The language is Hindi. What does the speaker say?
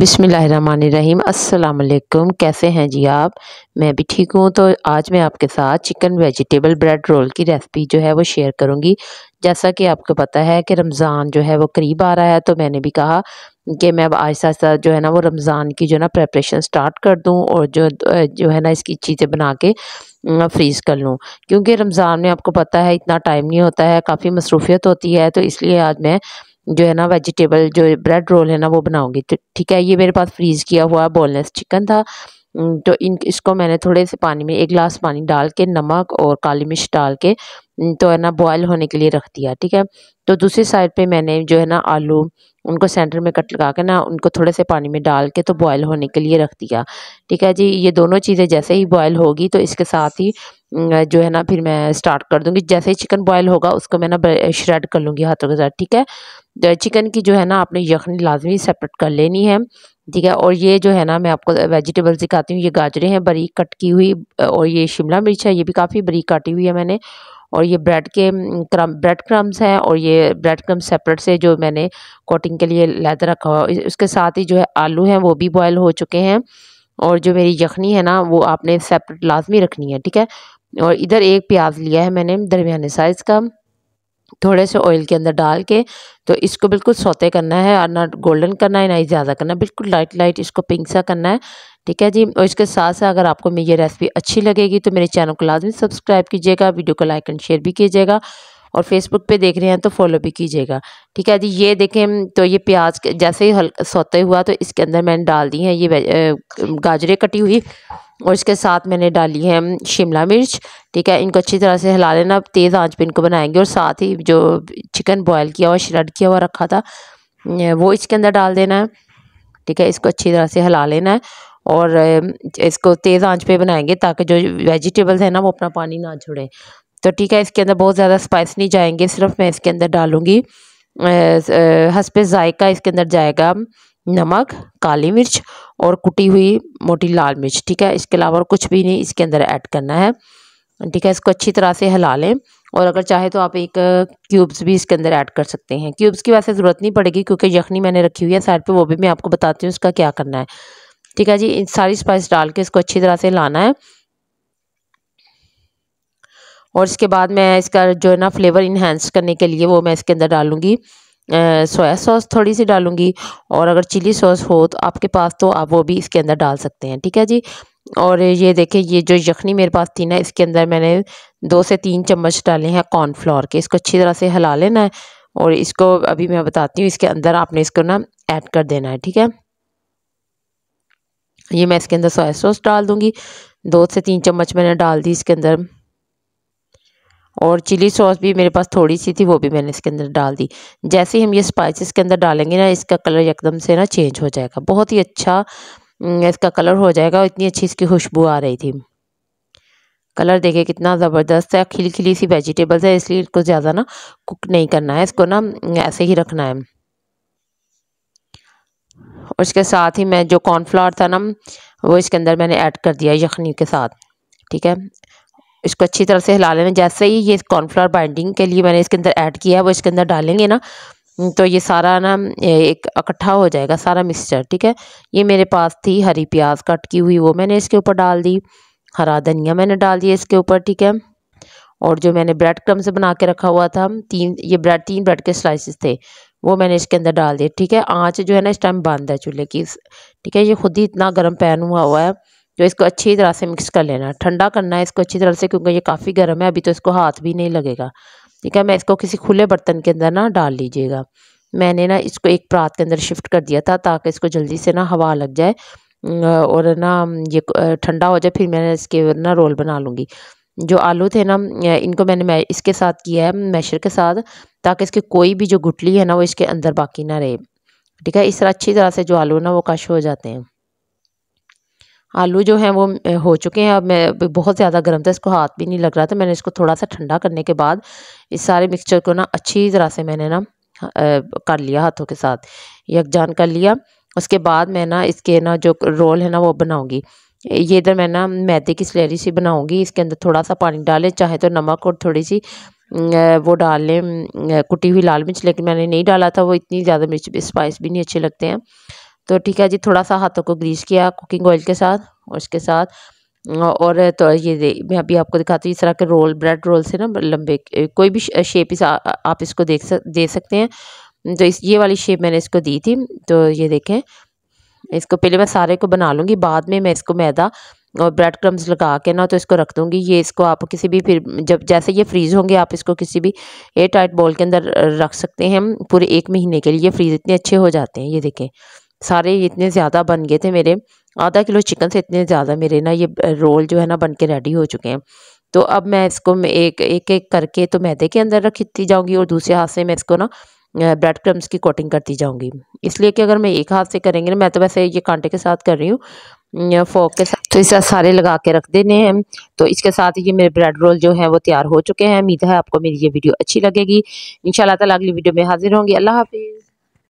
बिसमीम् अल्लाम कैसे हैं जी आप मैं भी ठीक हूँ तो आज मैं आपके साथ चिकन वेजिटेबल ब्रेड रोल की रेसिपी जो है वो शेयर करूँगी जैसा कि आपको पता है कि रमज़ान जो है वो करीब आ रहा है तो मैंने भी कहा कि मैं अब आहिस्ता आहिस्ता जो है ना वो रमज़ान की जो है ना प्रेपरेशन स्टार्ट कर दूँ और जो जो है ना इसकी चीज़ें बना के फ्रीज़ कर लूँ क्योंकि रमज़ान में आपको पता है इतना टाइम नहीं होता है काफ़ी मसरूफियत होती है तो इसलिए आज मैं जो है ना वेजिटेबल जो ब्रेड रोल है ना वो बनाऊंगी तो ठीक है ये मेरे पास फ्रीज़ किया हुआ बोनलेस चिकन था तो इन इसको मैंने थोड़े से पानी में एक गिलास पानी डाल के नमक और काली मिर्च डाल के तो है ना बॉयल होने के लिए रख दिया ठीक है तो दूसरी साइड पे मैंने जो है ना आलू उनको सेंटर में कट लगा के ना उनको थोड़े से पानी में डाल के तो बॉयल होने के लिए रख दिया ठीक है जी ये दोनों चीज़ें जैसे ही बॉयल होगी तो इसके साथ ही जो है ना फिर मैं स्टार्ट कर दूंगी जैसे ही चिकन बॉयल होगा उसको मैं ना श्रेड कर लूँगी हाथों के साथ ठीक है चिकन तो की जो है ना आपने यखनी लाजमी सेपरेट कर लेनी है ठीक है और ये जो है ना मैं आपको वेजिटेबल्स दिखाती हूँ ये गाजरें हैं बरीक कट की हुई और ये शिमला मिर्च है ये भी काफ़ी बरीक काटी हुई है मैंने और ये ब्रेड के क्रम ब्रेड क्रम्स हैं और ये ब्रेड क्रम्स सेपरेट से जो मैंने कोटिंग के लिए लैदर रखा हुआ उसके साथ ही जो है आलू हैं वो भी बॉयल हो चुके हैं और जो मेरी यखनी है ना वो आपने सेपरेट लाजमी रखनी है ठीक है और इधर एक प्याज लिया है मैंने दरमिया साइज़ का थोड़े से ऑयल के अंदर डाल के तो इसको बिल्कुल सोते करना है और ना गोल्डन करना है ना ही ज़्यादा करना बिल्कुल लाइट लाइट इसको पिंक सा करना है ठीक है जी और इसके साथ साथ अगर आपको मेरी ये रेसिपी अच्छी लगेगी तो मेरे चैनल को लाजमी सब्सक्राइब कीजिएगा वीडियो को लाइक एंड शेयर भी कीजिएगा और फेसबुक पे देख रहे हैं तो फॉलो भी कीजिएगा ठीक है जी ये देखें तो ये प्याज जैसे ही हल्का सोते हुआ तो इसके अंदर मैंने डाल दी हैं ये गाजरें कटी हुई और इसके साथ मैंने डाली है शिमला मिर्च ठीक है इनको अच्छी तरह से हिला लेना तेज़ आँच पर इनको बनाएंगे और साथ ही जो चिकन बॉयल किया हुआ श्रेड किया हुआ रखा था वो इसके अंदर डाल देना है ठीक है इसको अच्छी तरह से हिला लेना है और इसको तेज़ आंच पे बनाएंगे ताकि जो वेजिटेबल्स हैं ना वो अपना पानी ना छोड़ें तो ठीक है इसके अंदर बहुत ज़्यादा स्पाइस नहीं जाएंगे सिर्फ मैं इसके अंदर डालूँगी हंसपे जायका इसके अंदर जाएगा नमक काली मिर्च और कुटी हुई मोटी लाल मिर्च ठीक है इसके अलावा और कुछ भी नहीं इसके अंदर ऐड करना है ठीक है इसको अच्छी तरह से हिला लें और अगर चाहे तो आप एक क्यूब्स भी इसके अंदर ऐड कर सकते हैं क्यूब्स की वैसे ज़रूरत नहीं पड़ेगी क्योंकि यखनी मैंने रखी हुई है साइड पे वो भी मैं आपको बताती हूँ इसका क्या करना है ठीक है जी इन सारी स्पाइस डाल के इसको अच्छी तरह से लाना है और इसके बाद मैं इसका जो है ना फ्लेवर इन्हेंस करने के लिए वो मैं इसके अंदर डालूँगी सोया सॉस थोड़ी सी डालूँगी और अगर चिली सॉस हो तो आपके पास तो आप वो भी इसके अंदर डाल सकते हैं ठीक है जी और ये देखें ये जो यखनी मेरे पास थी ना इसके अंदर मैंने दो से तीन चम्मच डाले हैं कॉर्नफ्लोर के इसको अच्छी तरह से हिला लेना है और इसको अभी मैं बताती हूँ इसके अंदर आपने इसको ना ऐड कर देना है ठीक है ये मैं इसके अंदर सोया सॉस डाल दूँगी दो से तीन चम्मच मैंने डाल दी इसके अंदर और चिली सॉस भी मेरे पास थोड़ी सी थी वो भी मैंने इसके अंदर डाल दी जैसे ही हम ये स्पाइसेस के अंदर डालेंगे ना इसका कलर एकदम से ना चेंज हो जाएगा बहुत ही अच्छा इसका कलर हो जाएगा और इतनी अच्छी इसकी खुशबू आ रही थी कलर देखिए कितना ज़बरदस्त है खिली खिली सी वेजिटेबल्स है इसलिए इसको ज़्यादा ना कुक नहीं करना है इसको ना ऐसे ही रखना है और इसके साथ ही मैं जो कॉर्नफ्लावर था ना वो इसके अंदर मैंने ऐड कर दिया यखनी के साथ ठीक है इसको अच्छी तरह से हिला लेना जैसे ही ये कॉर्नफ्लावर बाइंडिंग के लिए मैंने इसके अंदर ऐड किया है वो इसके अंदर डालेंगे ना हम्म, तो ये सारा ना एक इकट्ठा हो जाएगा सारा मिक्सचर ठीक है ये मेरे पास थी हरी प्याज कट की हुई वो मैंने इसके ऊपर डाल दी हरा धनिया मैंने डाल दिया इसके ऊपर ठीक है और जो मैंने ब्रेड क्रम से बना के रखा हुआ था तीन ये ब्रेड तीन ब्रेड के स्लाइसिस थे वो मैंने इसके अंदर डाल दिए ठीक है आँच जो है ना इस टाइम बंद है चूल्हे की ठीक है ये खुद ही इतना गर्म पैन हुआ हुआ है जो इसको अच्छी तरह से मिक्स कर लेना ठंडा करना है इसको अच्छी तरह से क्योंकि ये काफ़ी गर्म है अभी तो इसको हाथ भी नहीं लगेगा ठीक है मैं इसको किसी खुले बर्तन के अंदर ना डाल लीजिएगा मैंने ना इसको एक प्रात के अंदर शिफ्ट कर दिया था ताकि इसको जल्दी से ना हवा लग जाए और ना ये ठंडा हो जाए फिर मैंने इसके ना रोल बना लूँगी जो आलू थे ना इनको मैंने इसके साथ किया है मैशर के साथ ताकि इसकी कोई भी जो गुटली है ना वो इसके अंदर बाकी ना रहे ठीक है इस तरह अच्छी तरह से जो आलू ना वो कश हो जाते हैं आलू जो हैं वो हो चुके हैं अब मैं बहुत ज़्यादा गर्म था इसको हाथ भी नहीं लग रहा था मैंने इसको थोड़ा सा ठंडा करने के बाद इस सारे मिक्सचर को ना अच्छी तरह से मैंने ना कर लिया हाथों के साथ यकजान कर लिया उसके बाद मैं ना इसके ना जो रोल है ना वो बनाऊँगी ये इधर मैं ना मैदे की स्लेरी सी बनाऊँगी इसके अंदर थोड़ा सा पानी डालें चाहे तो नमक और थोड़ी सी वो डाल लें कुटी हुई लाल मिर्च लेकिन मैंने नहीं डाला था वो इतनी ज़्यादा मिर्च स्पाइस भी नहीं अच्छे लगते हैं तो ठीक है जी थोड़ा सा हाथों को ग्रीस किया कुकिंग ऑयल के साथ और उसके साथ और तो ये मैं अभी आपको दिखाती हूँ इस तरह के रोल ब्रेड रोल से ना लंबे कोई भी शेप इस आ, आप इसको देख सक दे सकते हैं तो इस ये वाली शेप मैंने इसको दी थी तो ये देखें इसको पहले मैं सारे को बना लूँगी बाद में मैं इसको मैदा और ब्रेड क्रम्स लगा के ना तो इसको रख दूँगी ये इसको आप किसी भी फिर जब जैसे ये फ्रीज़ होंगे आप इसको किसी भी एयर टाइट बॉल के अंदर रख सकते हैं पूरे एक महीने के लिए फ्रीज़ इतने अच्छे हो जाते हैं ये देखें सारे इतने ज़्यादा बन गए थे मेरे आधा किलो चिकन से इतने ज़्यादा मेरे ना ये रोल जो है ना बन के रेडी हो चुके हैं तो अब मैं इसको एक एक एक करके तो मैदे के अंदर रखती जाऊँगी और दूसरे हाथ से मैं इसको ना ब्रेड क्रम्स की कोटिंग करती जाऊँगी इसलिए कि अगर मैं एक हाथ से करेंगे ना मैं तो वैसे ये कांटे के साथ कर रही हूँ फोक के साथ तो इसे सारे लगा के रख देने हैं तो इसके साथ ये मेरे ब्रेड रोल जो हैं वो तैयार हो चुके हैं उम्मीद है आपको मेरी ये वीडियो अच्छी लगेगी इन शाला अगली वीडियो में हाजिर होंगी अल्लाह हाफिज़